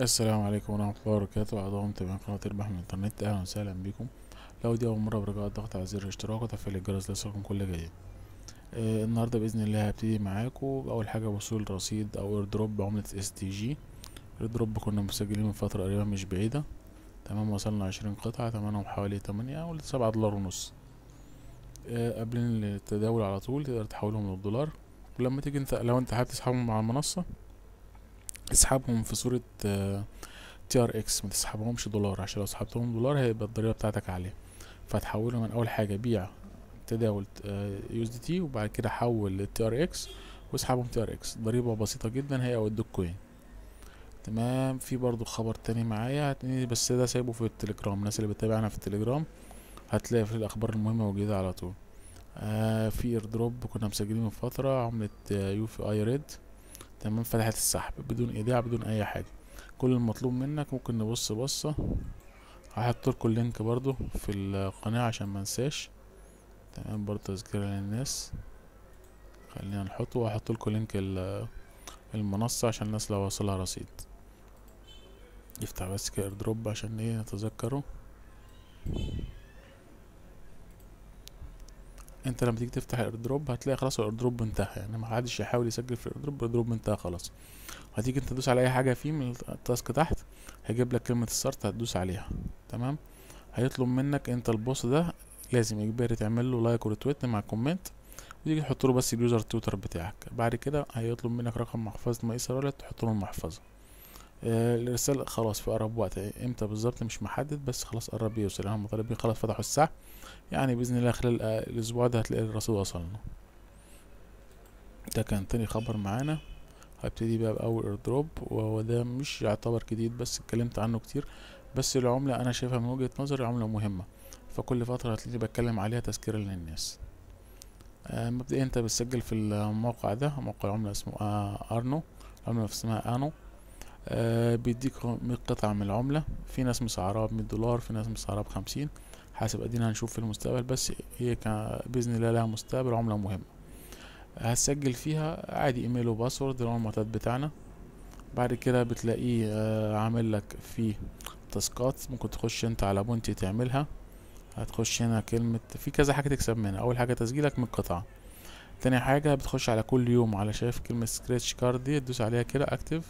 السلام عليكم ورحمة الله وبركاته أعضاء متابعين قناة اربح من الإنترنت أهلا وسهلا بكم لو دي أول مرة برجاء الضغط على زر الاشتراك وتفعيل الجرس ليصلكم كل جديد آه النهاردة بإذن الله هبتدي معاكم أول حاجة وصول رصيد أو اردروب بعملة اس تي جي اردروب كنا مسجلين من فترة قريبة مش بعيدة تمام وصلنا عشرين قطعة تمنهم حوالي تمانية أو سبعة دولار ونص آه قبل التداول على طول تقدر تحولهم للدولار ولما تيجي انت لو انت حابب تسحبهم على المنصة اسحبهم في صورة تي آه، ار اكس متسحبهمش دولار عشان لو سحبتهم دولار هيبقى الضريبة بتاعتك عليه فتحولهم من اول حاجة بيع تداول يو اس دي تي وبعد كده حول للتي ار اكس واسحبهم تي ار اكس ضريبة بسيطة جدا هي او الدوكوين تمام في برضو خبر تاني معايا بس ده سايبه في التليجرام الناس اللي بتتابعنا في التليجرام هتلاقي في الاخبار المهمة والجديدة على طول آه في دروب كنا مسجلين من فترة عملة يو في اي ريد تمام فتحت السحب بدون ايداع بدون اي حاجة كل المطلوب منك ممكن نبص بصة هحط لكم اللينك برضو في القناة عشان منساش تمام برضو تذكير للناس خلينا نحطه وهحط لكم لينك المنصة عشان الناس لو وصلها رصيد يفتح بس كاير دروب عشان ايه نتذكره انت لما تيجي تفتح الاير دروب هتلاقي خلاص الاير دروب انتهى يعني ما حدش يحاول يسجل في الاير دروب الاير دروب انتهى خلاص هتيجي انت تدوس على اي حاجه فيه من التاسك تحت هيجيب لك كلمه السارت هتدوس عليها تمام هيطلب منك انت البوست ده لازم اجباري تعمل له لايك وريتويت مع كومنت وتيجي تحط له بس اليوزر تويتر بتاعك بعد كده هيطلب منك رقم محفظه ميسر ولا تحط له المحفظه آه، الرسالة خلاص في أقرب وقت امتى بالظبط مش محدد بس خلاص قرب يوصل هم طالبين خلاص فتحوا الساعة يعني بإذن الله خلال آه، الأسبوع ده هتلاقي الرسول وصلنا ده كان تاني خبر معانا هبتدي بقى بأول ايردروب وهو ده مش يعتبر جديد بس اتكلمت عنه كتير بس العملة أنا شايفها من وجهة نظري عملة مهمة فكل فترة هتلاقيني بتكلم عليها تذكير للناس آه مبدئيا انت بتسجل في الموقع ده موقع العملة اسمه آه أرنو العملة اسمها آنو آه بيديك قطعة من العملة في ناس مسعراها بمية دولار في ناس مسعراها بخمسين حسب ادينا هنشوف في المستقبل بس هي بإذن الله لها مستقبل عملة مهمة هتسجل فيها عادي ايميل وباسورد اللي هو المعتاد بتاعنا بعد كده بتلاقيه آه، عامل لك فيه تاسكات ممكن تخش انت على بونتي تعملها هتخش هنا كلمة في كذا حاجة تكسب منها أول حاجة تسجيلك من القطعة تاني حاجة بتخش على كل يوم على شايف كلمة سكريتش كارد دي تدوس عليها كده اكتف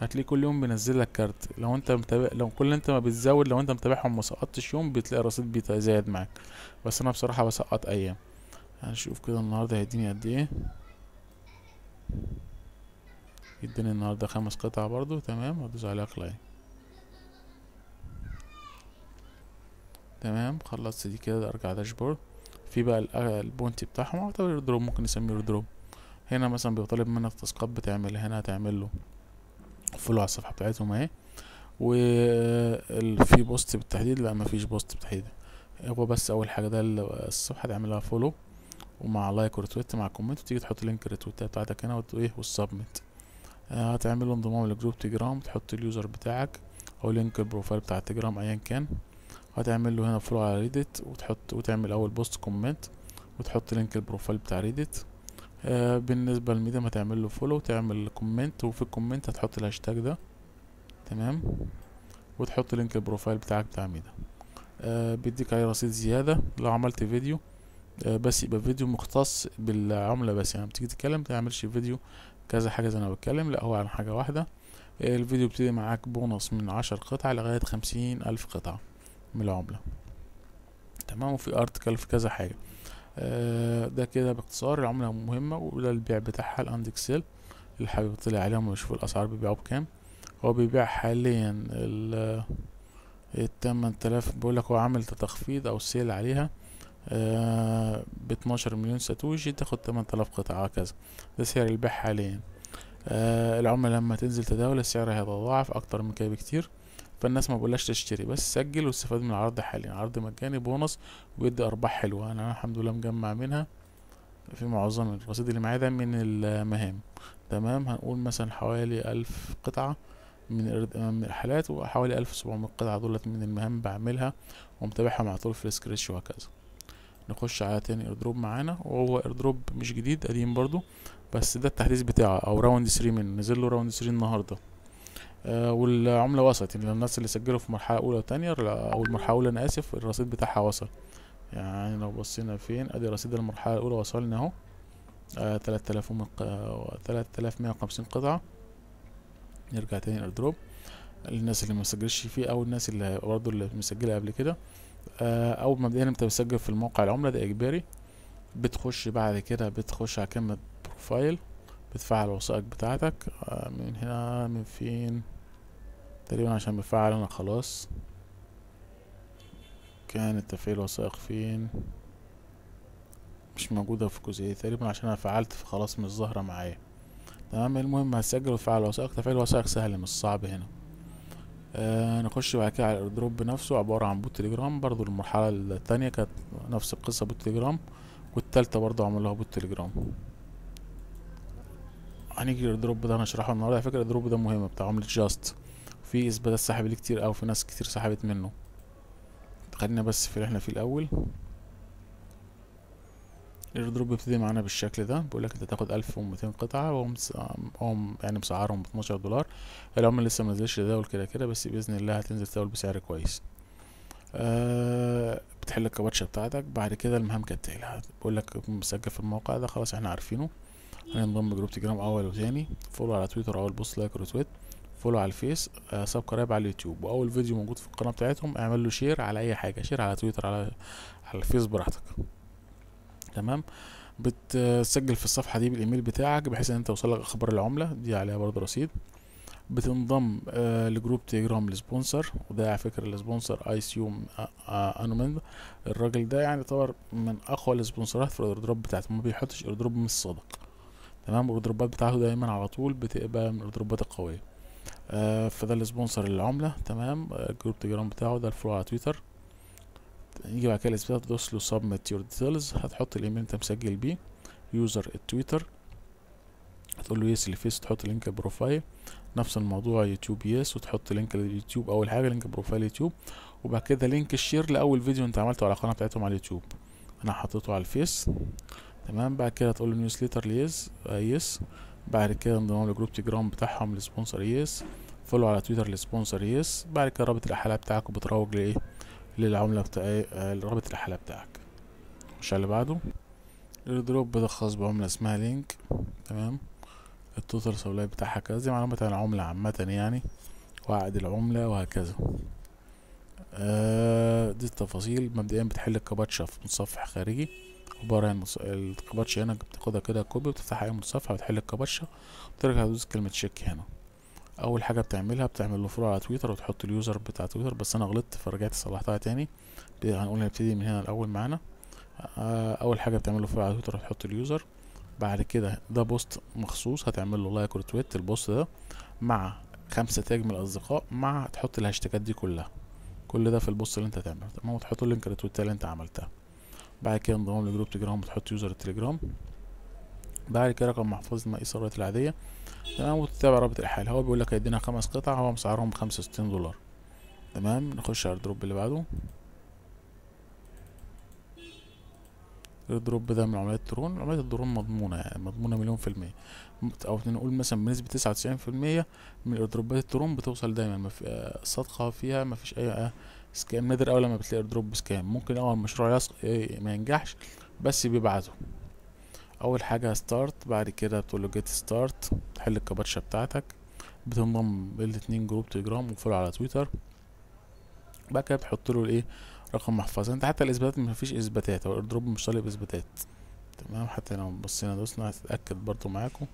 هتلاقي كل يوم بينزل لك كارت لو انت متابع لو كل انت ما بتزود لو انت متابعهم ما سقطتش يوم بتلاقي الرصيد بيتزايد معاك بس انا بصراحه بسقط ايام هنشوف كده النهارده هيديني قد ايه يديني النهارده خمس قطع برضو تمام هدوس عليها اقلاي تمام خلصت دي كده ارجع داشبورد في بقى آه، البونتي بتاعهم اعتبر دروب ممكن نسميه دروب هنا مثلا بيطالب منك تاسكات بتعملها هنا هتعمله فولو على الصفحه بتاعتهم اهي وفي بوست بالتحديد لا مفيش بوست بالتحديد هو بس اول حاجه ده الصفحه تعملها فولو ومع لايك وريتويت مع كومنت وتيجي تحط لينك الريتويت بتاعتك هنا وايه والسبمت آه، هتعمله انضمام لجروب تيجرام تحط اليوزر بتاعك او لينك البروفايل بتاع تيجرام ايا كان هتعمل له هنا فولو على ريدت وتحط وتعمل اول بوست كومنت وتحط لينك البروفايل بتاع ريدت آه بالنسبة ما تعمل له فولو تعمل كومنت وفي الكومنت هتحط الهاشتاج ده تمام وتحط لينك البروفايل بتاعك بتاع ميدا آه بيديك عليه رصيد زيادة لو عملت فيديو آه بس يبقى فيديو مختص بالعملة بس يعني بتيجي تتكلم متعملش فيديو كذا حاجة زي انا بتكلم لا هو عن حاجة واحدة آه الفيديو بتدي معاك بونص من عشر قطع لغاية خمسين ألف قطعة من العملة تمام وفي ارتكل في كذا حاجة آه، ده كده باختصار العملة مهمة وده البيع بتاعها الاندكس سيل اللي حابب يطلع عليهم ويشوف الاسعار بيبيعوا بكام هو بيبيع حاليا ال آه، التمن تلاف بيقولك هو عامل تخفيض او سيل عليها ب آه، باتناشر مليون ساتوشي تاخد تمن تلاف قطعة كذا ده سعر البيع حاليا العملة لما تنزل تداول السعر هيتضاعف اكتر من كده بكتير فالناس ما بقولهاش تشتري بس سجل واستفاد من العرض حاليا عرض مجاني بونص ويدي ارباح حلوه انا الحمد لله مجمع منها في معظم الرصيد اللي معايا ده من المهام تمام هنقول مثلا حوالي ألف قطعة من من الحالات وحوالي ألف سبعمائة قطعة دولت من المهام بعملها ومتابعهم على طول في السكريتش وهكذا نخش على تاني ايردروب معانا وهو ايردروب مش جديد قديم برضو بس ده التحديث بتاعه او راوند 3 منه نزل له راوند 3 النهارده آه، والعمله وصلت يعني الناس اللي سجلوا في مرحله اولى وثانيه او المرحله الاولى انا اسف الرصيد بتاعها وصل يعني لو بصينا فين ادي رصيد المرحله الاولى وصلنا اهو آه، تلات آلاف تلات آلاف مية وخمسين قطعة نرجع تاني للدروب الناس اللي مسجلش فيه او الناس اللي برضه اللي مسجلة قبل كده آه او مبدئيا انت بتسجل في الموقع العملة ده اجباري بتخش بعد كده بتخش على كلمة بروفايل بتفعل الوثائق بتاعتك آه من هنا من فين تقريبا عشان بفعل انا خلاص كانت تفعيل وثائق فين مش موجودة في الجزئية تقريبا عشان انا فعلت فخلاص مش ظاهرة معايا تمام المهم هسجل وفعل وثائق تفعيل وثائق سهل مش صعب هنا آه نخش بعد كده على الايردروب نفسه عبارة عن بوت تليجرام برضو المرحلة التانية كانت نفس القصة بوت تليجرام والتالتة برضو عملوها بوت تليجرام هنيجي للايردروب ده هنشرحه النهارده على فكرة الايردروب ده مهم بتاع عملة جاست في اثبات السحب كتير او في ناس كتير سحبت منه خلينا بس في اللي احنا فيه الاول الايردروب بيبتدي معانا بالشكل ده بيقولك انت تاخد 1200 قطعة وهم هم يعني بسعرهم 12 دولار العملة لسه منزلش تداول كده كده بس بإذن الله هتنزل تداول بسعر كويس آه بتحل الكباتشة بتاعتك بعد كده المهام كالتالي بيقولك مسجل في الموقع ده خلاص احنا عارفينه هننضم جروب تليجرام اول وتاني فولو على تويتر اول البوست لايك وتويت فولو على الفيس آه سبسكرايب على اليوتيوب واول فيديو موجود في القناه بتاعتهم اعمل له شير على اي حاجه شير على تويتر على على الفيس براحتك تمام بتسجل في الصفحه دي بالايميل بتاعك بحيث ان انت توصلك اخبار العمله دي عليها برضه رصيد بتنضم آه لجروب تيجرام لسبونسر وده على فكره السبونسر اي آه، سيو آه، انومند الراجل ده يعني يعتبر من اقوى السبونسرات في دروب بتاعته ما بيحطش دروب مش صادق تمام الايردروبات بتاعته دايما على طول بتبقى من دروبات القويه آه، فده السبونسر للعمله تمام الجروب آه، تجرام بتاعه ده الفروع على تويتر يجي بعد كده الاسباب تدوس له submit your details هتحط الايميل انت مسجل بيه يوزر التويتر هتقول له يس فيس تحط لينك البروفايل نفس الموضوع يوتيوب يس وتحط لينك اليوتيوب اول حاجه لينك بروفايل يوتيوب وبعد كده لينك الشير لاول فيديو انت عملته على القناه بتاعتهم على اليوتيوب انا حطيته على الفيس تمام بعد كده تقول له نيوزليتر ليز يس بعد كده انضمام لجروب تيجرام بتاعهم لسبونسر يس فولو على تويتر لسبونسر يس بعد كده رابط الاحالة بتاعك بتروج لايه للعملة بتاع ايه آه، رابط الاحالة بتاعك مش اللي بعده الدروب ده خاص بعملة اسمها لينك تمام التوتال سبلاي بتاعها كذا زي معلومات عن العملة عامة يعني وعقد العملة وهكذا آه دي التفاصيل مبدئيا بتحل الكباتشا في متصفح خارجي عبارة عن يعني المص... الكباتشة هنا بتاخدها كده كوبي وتفتح أي متصفحه وتحل الكباتشة وترجع تدوس كلمة شيك هنا أول حاجة بتعملها بتعمل له فروع على تويتر وتحط اليوزر بتاع تويتر بس أنا غلطت فرجعت صلحتها تاني هنقول نبتدي من هنا الأول معانا آه، أول حاجة بتعمل له فروع على تويتر وتحط اليوزر بعد كده ده بوست مخصوص هتعمل له لايك وريتويت البوست ده مع خمسة تاج من الأصدقاء مع تحط الهاشتاجات دي كلها كل ده في البوست اللي انت هتعمله تمام وتحط اللينك اللي انت عملتها بعد كده انضمام لجروب تليجرام وتحط يوزر التليجرام بعد كده رقم محفظة الإيثارات العادية تمام وتتابع رابط الحال هو بيقول لك هيدينا خمس قطع هو مسعرهم خمسة وستين دولار تمام نخش على الدروب اللي بعده الدروب ده من عمليات الدرون عمليات الدرون مضمونة يعني مضمونة مليون في المية أو نقول مثلا بنسبة تسعة وتسعين في المية من الدروبات الدرون بتوصل دايما مف... آه، صادقة فيها مفيش أي آه، سكام نادر اول لما بتلاقي دروب سكام ممكن اول مشروع يص... إيه، ما ينجحش بس بيبعته اول حاجه ستارت بعد كده بتقول له جيت ستارت تحل الكباتشه بتاعتك بتنضم الاتنين جروب تليجرام وفولو على تويتر بعد كده بتحط له الايه رقم محفظه انت حتى الاثباتات مفيش اثباتات هو دروب مش طالب اثباتات تمام حتى لو بصينا دوسنا هتتاكد برضو معاكم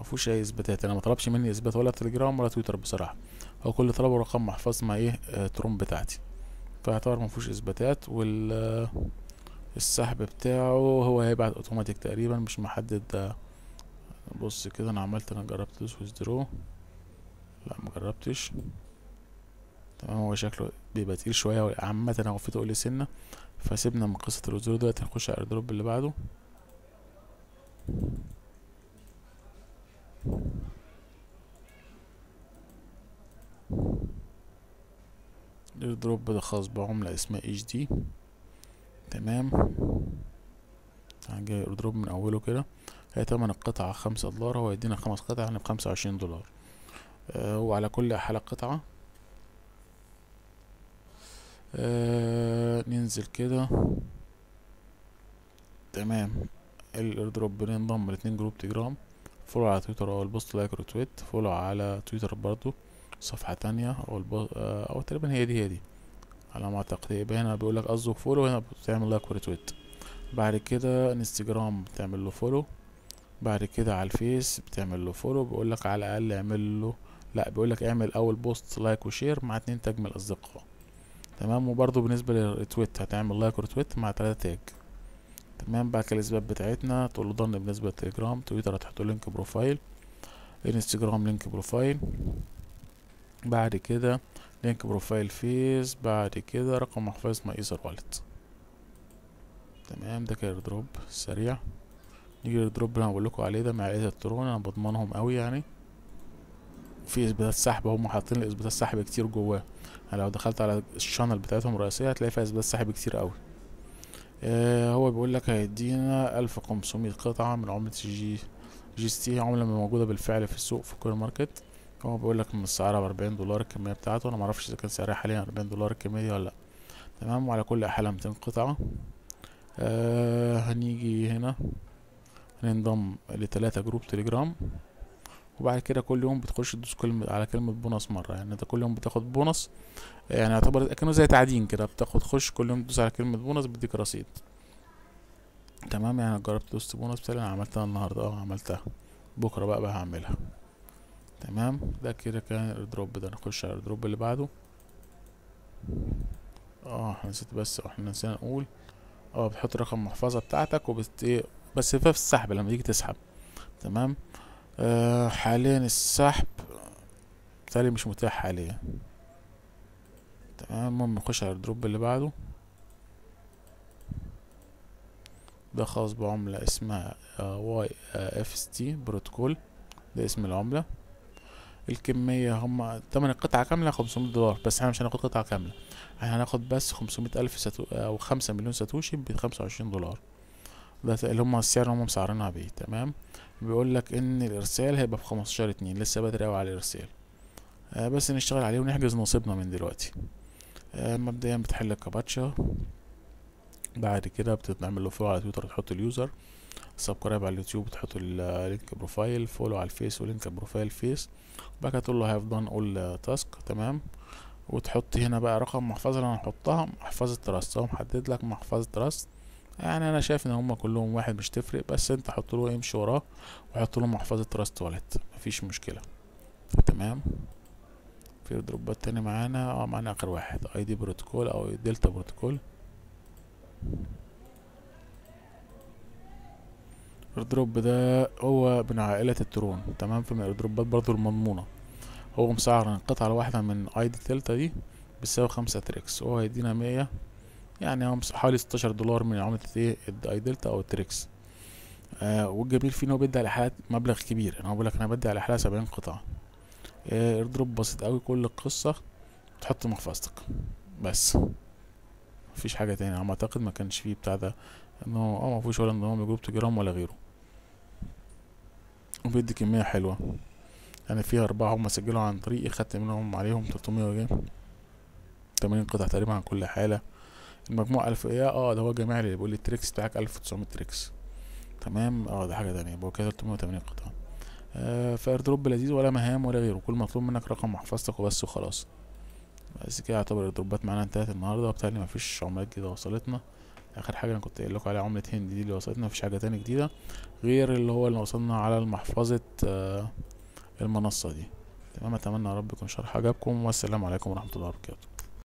مفهوش اي اثباتات انا مطلبش مني اثبات ولا تليجرام ولا تويتر بصراحه هو كل طلبه رقم محفظه مع ايه آه تروم بتاعتي فيعتبر مفهوش اثباتات وال السحب بتاعه هو هيبعت اوتوماتيك تقريبا مش محدد بص كده انا عملت انا جربت دوس ويزدرو لا مجربتش تمام هو شكله بيبقى تقيل شويه عامه انا في تقل سنه فسيبنا من قصه الوزيرو دلوقتي نخش على الدروب اللي بعده Thank you. دروب ده خاص بعملة اسمها اتش دي تمام هنجي دروب من اوله كده هي تمن القطعة خمسة دولار هو يدينا خمس قطع يعني بخمسة وعشرين دولار آه وعلى كل حالة قطعة آه ننزل كده تمام الاردروب بينضم لاتنين جروب تجرام فولو على تويتر او البوست لايك تويت فولو على تويتر برضو صفحة تانية او, آه، أو تقريبا هي دي هي دي على ما اعتقد يبقى هنا بيقول لك فولو هنا بتعمل لايك وريتويت بعد كده انستجرام بتعمل له فولو بعد كده على الفيس بتعمل له فولو بيقول لك على الاقل اعمل له لا بيقول لك اعمل اول بوست لايك وشير مع اتنين تاج من الاصدقاء تمام وبرضه بالنسبه للريتويت هتعمل لايك وريتويت مع تلاتة تاج تمام بعد كده الاسباب بتاعتنا تقول له ضن بالنسبه للتليجرام تويتر هتحط لينك بروفايل انستجرام لينك بروفايل بعد كده لينك بروفايل فيس بعد كده رقم محفظة ايزر والت تمام ده كده دروب سريع نيجي للدروب اللي انا بقول لكم عليه ده مع الكترون انا بضمنهم قوي يعني في اثباتات سحب هم حاطين اثباتات سحب كتير جواه انا لو دخلت على الشانل بتاعتهم الرئيسيه هتلاقي فيها اثبات سحب كتير قوي آه هو بيقول لك هيدينا الف قطعه من عمله جي جي تي عمله موجوده بالفعل في السوق في كل ماركت هو بيقول لك من السعر 40 دولار الكميه بتاعته انا معرفش اذا كان سعرها حاليا 40 دولار الكميه دي ولا لا تمام وعلى كل حاله 200 قطعه آه هنيجي هنا هننضم لتلاتة جروب تليجرام وبعد كده كل يوم بتخش تدوس كلمة على كلمة بونص مرة يعني انت كل يوم بتاخد بونص يعني يعتبر كأنه زي تعدين كده بتاخد خش كل يوم تدوس على كلمة بونص بيديك رصيد تمام يعني جربت دوست بونص بتاعي انا عملتها النهاردة اه عملتها بكرة بقى بقى هعملها تمام ده كده كان الدروب ده نخش على الدروب اللي بعده اه احنا نسيت بس احنا نسينا نقول اه بتحط رقم المحفظه بتاعتك وبت إيه، بس في السحب لما تيجي تسحب تمام آه حاليا السحب بالتالي مش متاح حاليا تمام المهم نخش على الدروب اللي بعده ده خاص بعملة اسمها آه، واي آه، اف اس تي بروتوكول ده اسم العملة الكمية هم تمن القطعة كاملة خمسمية دولار بس احنا مش هناخد قطعة كاملة احنا هناخد بس خمسمية ألف ساتو أو خمسة مليون ساتوشي بخمسة وعشرين دولار ده اللي هم السعر اللي هم مسعرينها بيه تمام بيقول لك ان الارسال هيبقى في خمستاشر اتنين لسه بدري اوي على الارسال آه بس نشتغل عليه ونحجز نصيبنا من دلوقتي آه مبدئيا بتحل الكاباتشا بعد كده بتعمل له فولو على تويتر تحط اليوزر سبسكرايب على اليوتيوب تحط اللينك بروفايل فولو على الفيس ولينك بروفايل فيس وبعد كده تقول له هاف دون اول تاسك تمام وتحط هنا بقى رقم محفظه اللي انا هحطها محفظه تراست هو محدد لك محفظه تراست يعني انا شايف ان هما كلهم واحد مش تفرق بس انت حط له امشي وراه وحط له محفظه تراست والت مفيش مشكله تمام في دروبات تاني معانا اه معانا اخر واحد اي دي بروتوكول او دلتا بروتوكول الاردروب ده هو من عائلة الترون تمام فمن الاردروبات برضو المضمونة هو مسعر قطعة واحدة من اي دي تلتا دي بتساوي خمسة تريكس وهو هيدينا مية يعني هو حوالي ستاشر دولار من عملة ايه الاي دلتا او التريكس آه والجميل فيه ان هو بيدي على حالات مبلغ كبير يعني هو بيقولك انا بدي على حالة سبعين قطعة آه ايردروب بسيط اوي كل القصة تحط محفظتك بس مفيش حاجة تاني على ما اعتقد ما كانش فيه بتاع ده ان هو اه مفيهوش ولا انضمام لجروب تليجرام ولا غيره وبيدي كمية حلوة يعني فيها أربعة هما سجلوا عن طريقي خدت منهم عليهم تلتمية وجنيه تمانين قطع تقريبا عن كل حالة المجموع ألف إيه اه ده هو جميع اللي بيقول لي التريكس بتاعك ألف وتسعمية تريكس تمام اه ده حاجة تانية يبقى كده تلتمية وتمانين قطعة آه دروب لذيذ ولا مهام ولا غيره كل مطلوب منك رقم محفظتك وبس وخلاص بس كده يعتبر الدروبات معانا انتهت النهارده وبالتالي مفيش عملات جديدة وصلتنا اخر حاجه انا كنت قايل لكم عليها عمله هند دي اللي وصلتنا مفيش حاجه تاني جديده غير اللي هو اللي وصلنا على المحفظه آه، المنصه دي تمام اتمنى يا رب يكون شرح عجبكم والسلام عليكم ورحمه الله وبركاته